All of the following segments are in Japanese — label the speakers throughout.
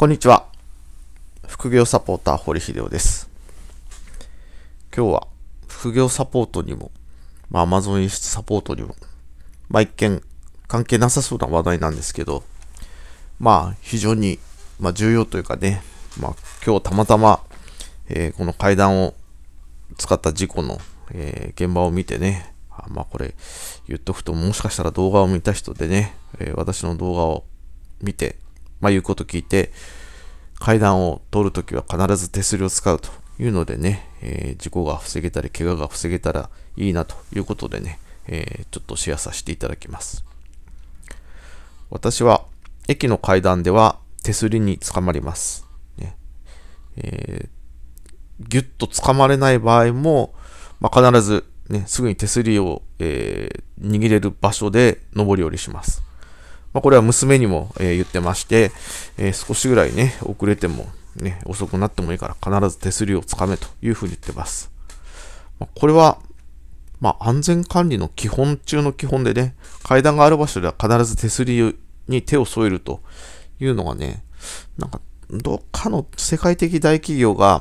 Speaker 1: こんにちは。副業サポーター、堀秀夫です。今日は、副業サポートにも、まマゾン輸出サポートにも、まあ、一見、関係なさそうな話題なんですけど、まあ、非常に、まあ、重要というかね、まあ、今日たまたま、えー、この階段を使った事故の、えー、現場を見てね、あまあ、これ、言っとくと、もしかしたら動画を見た人でね、えー、私の動画を見て、まあ、いうこと聞いて、階段を通るときは必ず手すりを使うというのでね、えー、事故が防げたり、怪我が防げたらいいなということでね、えー、ちょっとシェアさせていただきます。私は駅の階段では手すりにつかまります。ねえー、ぎゅっとつかまれない場合も、まあ、必ず、ね、すぐに手すりを、えー、握れる場所で上り下りします。まあ、これは娘にも、えー、言ってまして、えー、少しぐらいね、遅れても、ね、遅くなってもいいから必ず手すりをつかめというふうに言ってます。まあ、これは、まあ、安全管理の基本中の基本でね、階段がある場所では必ず手すりに手を添えるというのがね、なんか、どっかの世界的大企業が、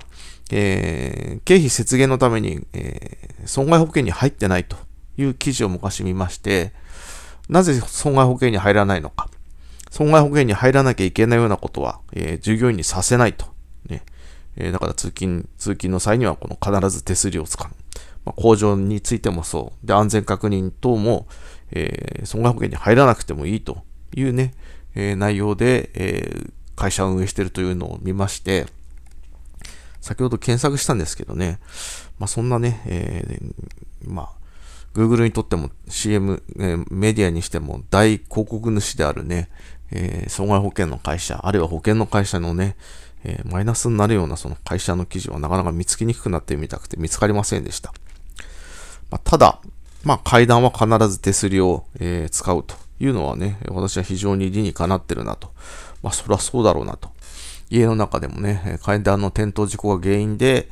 Speaker 1: えー、経費節減のために、えー、損害保険に入ってないという記事を昔見まして、なぜ損害保険に入らないのか。損害保険に入らなきゃいけないようなことは、えー、従業員にさせないと。ねえー、だから通勤、通勤の際にはこの必ず手すりを使う。まあ、工場についてもそう。で、安全確認等も、えー、損害保険に入らなくてもいいというね、え内容で、え会社を運営しているというのを見まして、先ほど検索したんですけどね、まあ、そんなね、えまあ、Google にとっても CM、えー、メディアにしても大広告主であるね、えー、損害保険の会社、あるいは保険の会社のね、えー、マイナスになるようなその会社の記事はなかなか見つけにくくなってみたくて見つかりませんでした。まあ、ただ、まあ、階段は必ず手すりを、えー、使うというのはね、私は非常に理にかなってるなと。まあ、そりゃそうだろうなと。家の中でもね、階段の転倒事故が原因で、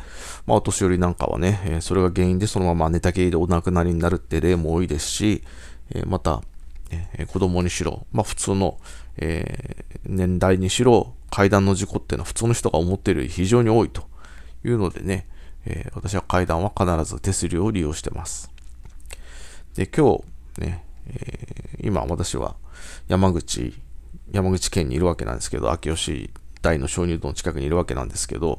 Speaker 1: まあ、お年寄りなんかはね、それが原因でそのまま寝たきりでお亡くなりになるって例も多いですし、また、子供にしろ、まあ、普通の、えー、年代にしろ、階段の事故っていうのは普通の人が思っているより非常に多いというのでね、えー、私は階段は必ず手すりを利用してます。で、今日、ね、えー、今私は山口、山口県にいるわけなんですけど、秋吉台の鍾乳洞の近くにいるわけなんですけど、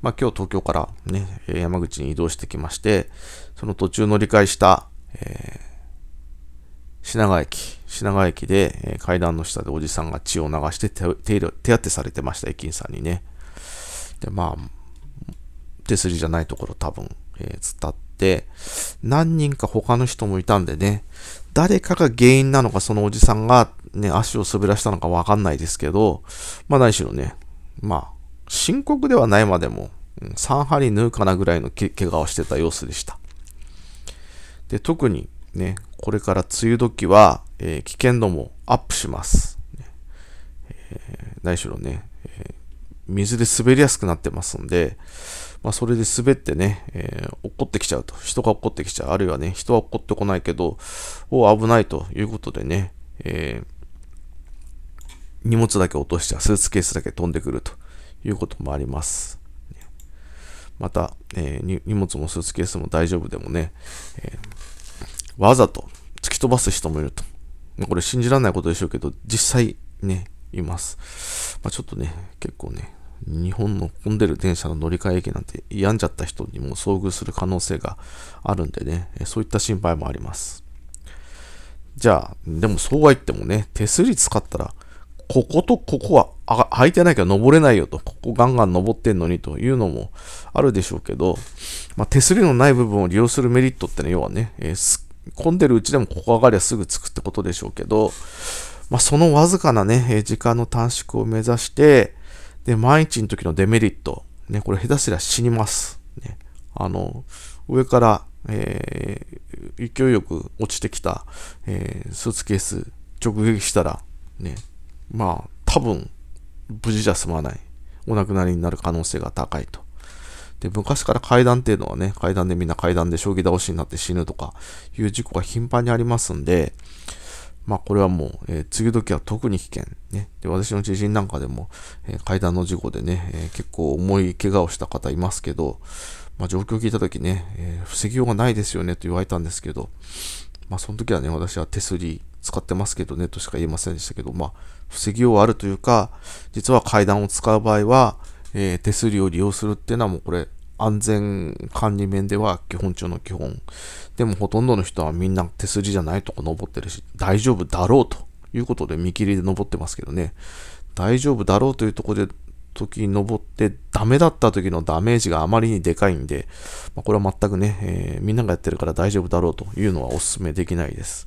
Speaker 1: まあ、今日東京からね、山口に移動してきまして、その途中乗り換えした、えー、品川駅、品川駅で、えー、階段の下でおじさんが血を流して手手当てされてました、駅員さんにね。で、まあ、手すりじゃないところ多分、えー、伝って、何人か他の人もいたんでね、誰かが原因なのか、そのおじさんがね、足を滑らしたのかわかんないですけど、まあ何しろね、まあ、深刻ではないまでも、3針縫うかなぐらいのけ怪我をしてた様子でした。で、特にね、これから梅雨時は、えー、危険度もアップします。えー、何しろね、えー、水で滑りやすくなってますんで、まあ、それで滑ってね、えー、落っこってきちゃうと、人が落っこってきちゃう、あるいはね、人は怒っってこないけど、お危ないということでね、えー荷物だけ落としてスーツケースだけ飛んでくるということもあります。また、えー、荷物もスーツケースも大丈夫でもね、えー、わざと突き飛ばす人もいると。これ信じられないことでしょうけど、実際ね、います。まあ、ちょっとね、結構ね、日本の混んでる電車の乗り換え駅なんて病んじゃった人にも遭遇する可能性があるんでね、そういった心配もあります。じゃあ、でもそうは言ってもね、手すり使ったらこことここは空いてないけど登れないよと、ここガンガン登ってんのにというのもあるでしょうけど、まあ、手すりのない部分を利用するメリットってね、要はね、えー、混んでるうちでもここ上がりゃすぐ着くってことでしょうけど、まあ、そのわずかなね、えー、時間の短縮を目指して、で、毎日の時のデメリット、ね、これ下手すりゃ死にます。ね、あの、上から、えー、勢いよく落ちてきた、えー、スーツケース直撃したら、ね、まあ、多分、無事じゃ済まない。お亡くなりになる可能性が高いと。で、昔から階段っていうのはね、階段でみんな階段で将棋倒しになって死ぬとかいう事故が頻繁にありますんで、まあこれはもう、えー、次の時は特に危険。ね。で、私の知人なんかでも、えー、階段の事故でね、えー、結構重い怪我をした方いますけど、まあ状況を聞いた時ね、え防ぎようがないですよねと言われたんですけど、まあその時はね、私は手すり使ってますけどねとしか言えませんでしたけど、まあ、防ぎようはあるというか、実は階段を使う場合は、えー、手すりを利用するっていうのはもうこれ、安全管理面では基本中の基本。でもほとんどの人はみんな手すりじゃないとこ登ってるし、大丈夫だろうということで見切りで登ってますけどね。大丈夫だろうというとこで、時に登ってダメだった時のダメージがあまりにでかいんで、まあ、これは全くね、えー、みんながやってるから大丈夫だろうというのはお勧めできないです。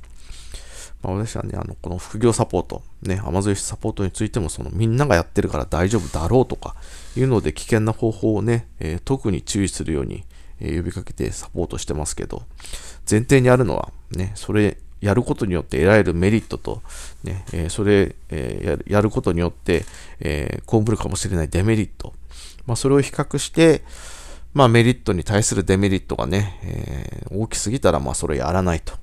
Speaker 1: まあ、私はね、あの、この副業サポート、ね、アマゾンサポートについても、その、みんながやってるから大丈夫だろうとか、いうので、危険な方法をね、えー、特に注意するように、えー、呼びかけてサポートしてますけど、前提にあるのは、ね、それ、やることによって得られるメリットと、ね、えー、それ、えー、やる、ことによって、えー、被るかもしれないデメリット、まあ、それを比較して、まあ、メリットに対するデメリットがね、えー、大きすぎたら、まあ、それやらないと。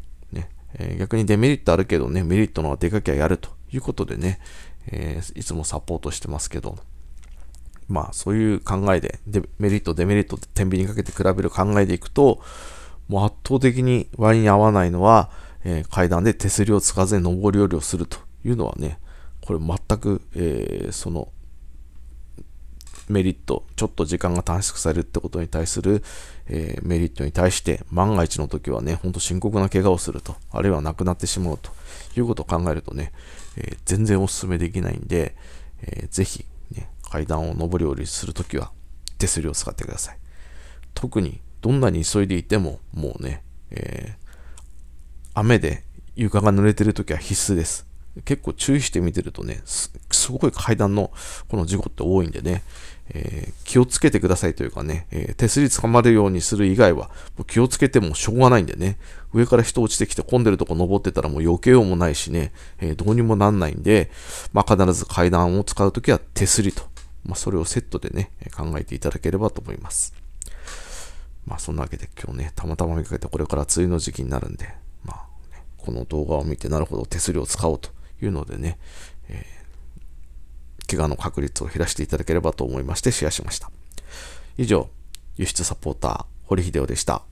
Speaker 1: えー、逆にデメリットあるけどね、メリットのは出かけはやるということでね、えー、いつもサポートしてますけど、まあそういう考えで、メリット、デメリットで天秤にかけて比べる考えでいくと、もう圧倒的に割に合わないのは、えー、階段で手すりをつかずに上り下りをするというのはね、これ全く、えー、そのメリット、ちょっと時間が短縮されるってことに対する、えー、メリットに対して、万が一の時はね、ほんと深刻な怪我をすると、あるいは亡くなってしまうということを考えるとね、えー、全然お勧めできないんで、えー、ぜひ、ね、階段を上り下りするときは手すりを使ってください。特に、どんなに急いでいても、もうね、え雨で床が濡れてるときは必須です。結構注意して見てるとね、すごい階段のこの事故って多いんでね、えー、気をつけてくださいというかね、えー、手すりつかまるようにする以外は、もう気をつけてもしょうがないんでね、上から人落ちてきて混んでるとこ登ってたらもう避けようもないしね、えー、どうにもなんないんで、まあ、必ず階段を使うときは手すりと、まあ、それをセットでね、考えていただければと思います。まあそんなわけで今日ね、たまたま見かけてこれから梅雨の時期になるんで、まあ、ね、この動画を見てなるほど手すりを使おうというのでね、えー怪我の確率を減らしていただければと思いましてシェアしました。以上、輸出サポーター、堀秀夫でした。